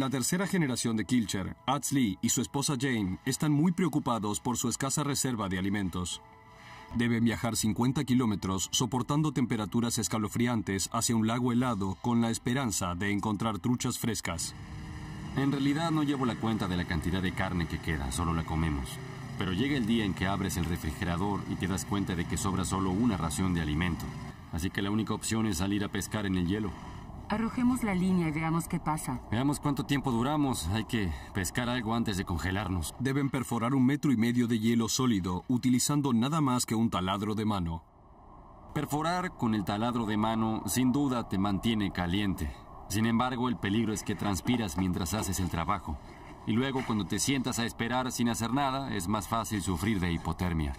La tercera generación de Kilcher, Atsley y su esposa Jane están muy preocupados por su escasa reserva de alimentos. Deben viajar 50 kilómetros soportando temperaturas escalofriantes hacia un lago helado con la esperanza de encontrar truchas frescas. En realidad no llevo la cuenta de la cantidad de carne que queda, solo la comemos. Pero llega el día en que abres el refrigerador y te das cuenta de que sobra solo una ración de alimento. Así que la única opción es salir a pescar en el hielo. Arrojemos la línea y veamos qué pasa. Veamos cuánto tiempo duramos. Hay que pescar algo antes de congelarnos. Deben perforar un metro y medio de hielo sólido utilizando nada más que un taladro de mano. Perforar con el taladro de mano sin duda te mantiene caliente. Sin embargo, el peligro es que transpiras mientras haces el trabajo. Y luego cuando te sientas a esperar sin hacer nada, es más fácil sufrir de hipotermia.